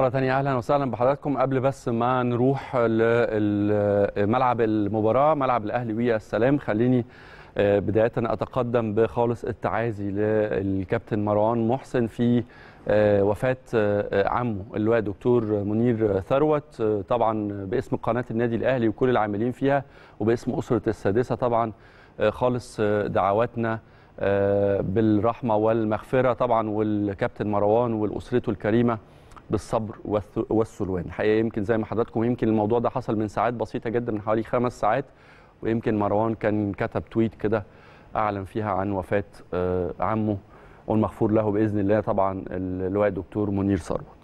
مرة تانية أهلا وسهلا بحضراتكم قبل بس ما نروح لملعب المباراة ملعب الأهلي ويا السلام خليني آه، بداية أتقدم بخالص التعازي للكابتن مروان محسن في آه، وفاة آه، عمه اللواء دكتور منير ثروت طبعا باسم قناة النادي الأهلي وكل العاملين فيها وباسم أسرة السادسة طبعا خالص دعواتنا بالرحمة والمغفرة طبعا والكابتن مروان والأسرته الكريمة بالصبر والسلوان الحقيقه يمكن زي ما حضراتكم يمكن الموضوع ده حصل من ساعات بسيطه جدا من حوالي خمس ساعات ويمكن مروان كان كتب تويت كده اعلن فيها عن وفاه آه، عمه والمغفور له باذن الله طبعا اللواء الدكتور منير ثروت